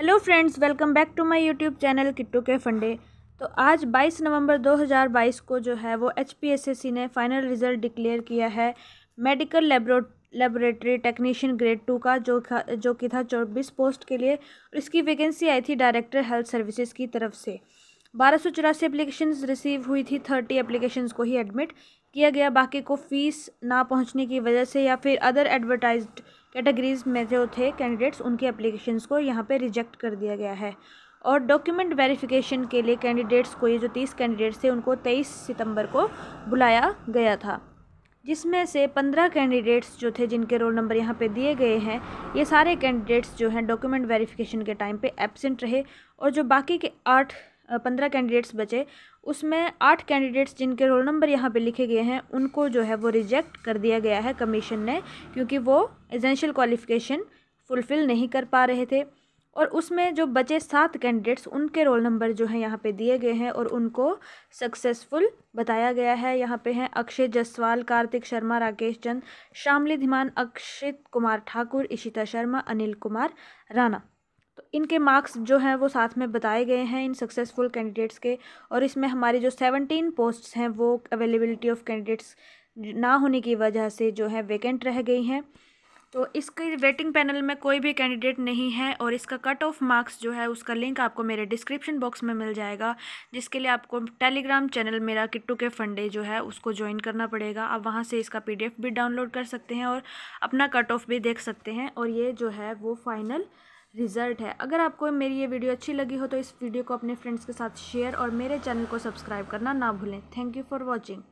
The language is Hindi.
hello friends welcome back to my YouTube channel Kittu के फंडे तो आज 22 नवंबर 2022 को जो है वो एच ने फाइनल रिज़ल्ट डिक्लेयर किया है मेडिकल लेबरो लेबोरेटरी टेक्नीशियन ग्रेड टू का जो जो कि था चौबीस पोस्ट के लिए और इसकी वैकेंसी आई थी डायरेक्टर हेल्थ सर्विसेज की तरफ से बारह सौ चौरासी एप्लीकेशन रिसीव हुई थी थर्टी एप्लीकेशन को ही एडमिट किया गया बाकी को फीस ना पहुँचने की वजह से या फिर अदर एडवर्टाइज्ड कैटेगरीज़ में जो थे कैंडिडेट्स उनके एप्लीकेशंस को यहाँ पर रिजेक्ट कर दिया गया है और डॉक्यूमेंट वेरिफिकेशन के लिए कैंडिडेट्स को ये जो तीस कैंडिडेट्स थे उनको तेईस सितंबर को बुलाया गया था जिसमें से पंद्रह कैंडिडेट्स जो थे जिनके रोल नंबर यहाँ पे दिए गए हैं ये सारे कैंडिडेट्स जो हैं डॉक्यूमेंट वेरिफिकेशन के टाइम पे एबसेंट रहे और जो बाकी के आठ पंद्रह कैंडिडेट्स बचे उसमें आठ कैंडिडेट्स जिनके रोल नंबर यहाँ पे लिखे गए हैं उनको जो है वो रिजेक्ट कर दिया गया है कमीशन ने क्योंकि वो एजेंशियल क्वालिफिकेशन फुलफ़िल नहीं कर पा रहे थे और उसमें जो बचे सात कैंडिडेट्स उनके रोल नंबर जो हैं यहाँ पे दिए गए हैं और उनको सक्सेसफुल बताया गया है यहाँ पे हैं अक्षय जसवाल कार्तिक शर्मा राकेश चंद शामली धीमान अक्षित कुमार ठाकुर इशिता शर्मा अनिल कुमार राणा तो इनके मार्क्स जो हैं वो साथ में बताए गए हैं इन सक्सेसफुल कैंडिडेट्स के और इसमें हमारी जो सेवनटीन पोस्ट्स हैं वो अवेलेबिलिटी ऑफ कैंडिडेट्स ना होने की वजह से जो है वेकेंट रह गई हैं तो इसके वेटिंग पैनल में कोई भी कैंडिडेट नहीं है और इसका कट ऑफ मार्क्स जो है उसका लिंक आपको मेरे डिस्क्रिप्शन बॉक्स में मिल जाएगा जिसके लिए आपको टेलीग्राम चैनल मेरा किट्टू के फंडे जो है उसको ज्वाइन करना पड़ेगा आप वहाँ से इसका पीडीएफ भी डाउनलोड कर सकते हैं और अपना कट ऑफ भी देख सकते हैं और ये जो है वो फाइनल रिज़ल्ट है अगर आपको मेरी ये वीडियो अच्छी लगी हो तो इस वीडियो को अपने फ्रेंड्स के साथ शेयर और मेरे चैनल को सब्सक्राइब करना ना भूलें थैंक यू फॉर वॉचिंग